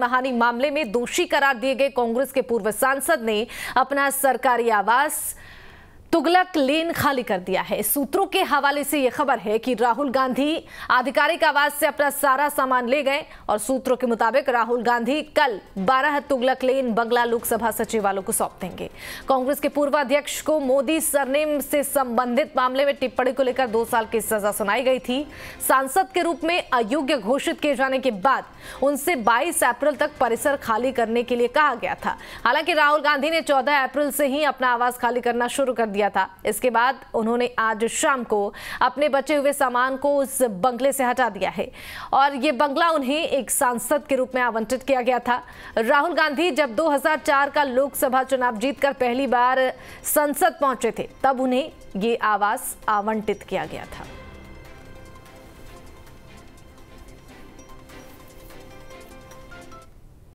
मानहानि मामले में दोषी करार दिए गए कांग्रेस के पूर्व सांसद ने अपना सरकारी आवास तुगलक लेन खाली कर दिया है सूत्रों के हवाले से यह खबर है कि राहुल गांधी आधिकारिक आवास से अपना सारा सामान ले गए और सूत्रों के मुताबिक राहुल गांधी कल 12 तुगलक लेन बंगला लोकसभा सचिवालय को सौंप देंगे कांग्रेस के पूर्व अध्यक्ष को मोदी सरनेम से संबंधित मामले में टिप्पणी को लेकर दो साल की सजा सुनाई गई थी सांसद के रूप में अयोग्य घोषित किए जाने के बाद उनसे बाईस अप्रैल तक परिसर खाली करने के लिए कहा गया था हालांकि राहुल गांधी ने चौदह अप्रैल से ही अपना आवास खाली करना शुरू कर दिया दिया था इसके बाद उन्होंने आज शाम को अपने बचे हुए सामान को उस बंगले से हटा दिया है और ये बंगला उन्हें एक सांसद के रूप में आवंटित किया गया था राहुल गांधी जब 2004 का लोकसभा चुनाव जीतकर पहली बार संसद पहुंचे थे तब उन्हें ये आवास आवंटित किया गया था